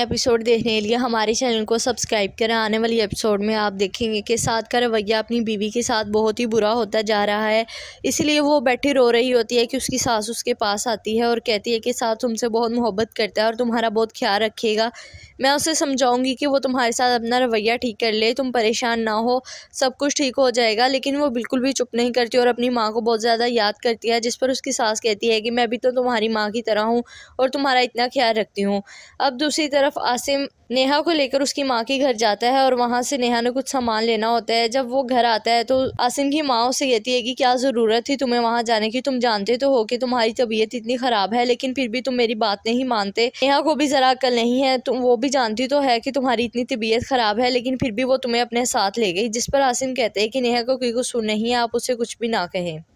episode देखने के लिए हमारे चैनल को सब्सक्राइब करें आने वाली एपिसोड में आप देखेंगे कि साथ का रवैया अपनी बीवी के साथ बहुत ही बुरा होता जा रहा है इसलिए वो बैठी रो रही होती है कि उसकी सास उसके पास आती है और कहती है कि साथ तुमसे बहुत मोहब्बत करता है और तुम्हारा बहुत ख्याल रखेगा मैं उसे समझाऊंगी कि वो तुम्हारे साथ अपना रवैया ठीक कर ले तुम परेशान ना हो सब कुछ ठीक हो जाएगा लेकिन वो बिल्कुल भी चुप नहीं करती और अपनी माँ को बहुत ज़्यादा याद करती है जिस पर उसकी सास कहती है कि मैं भी तो तुम्हारी माँ की तरह हूँ और तुम्हारा इतना ख्याल रखती हूँ अब दूसरी तरह तरफ आसिम नेहा को लेकर उसकी माँ के घर जाता है और वहाँ से नेहा ने कुछ सामान लेना होता है जब वो घर आता है तो आसिम की माँ उसे कहती है कि क्या ज़रूरत थी तुम्हें वहाँ जाने की तुम जानते तो हो कि तुम्हारी तबीयत इतनी ख़राब है लेकिन फिर भी तुम मेरी बात नहीं मानते नेहा को भी ज़रा अकल नहीं है तुम वो भी जानती तो है कि तुम्हारी इतनी तबीयत ख़राब है लेकिन फिर भी वो तुम्हें अपने साथ ले गई जिस पर आसिम कहते हैं कि नेहा को कोई सुन नहीं है आप उसे कुछ भी ना कहें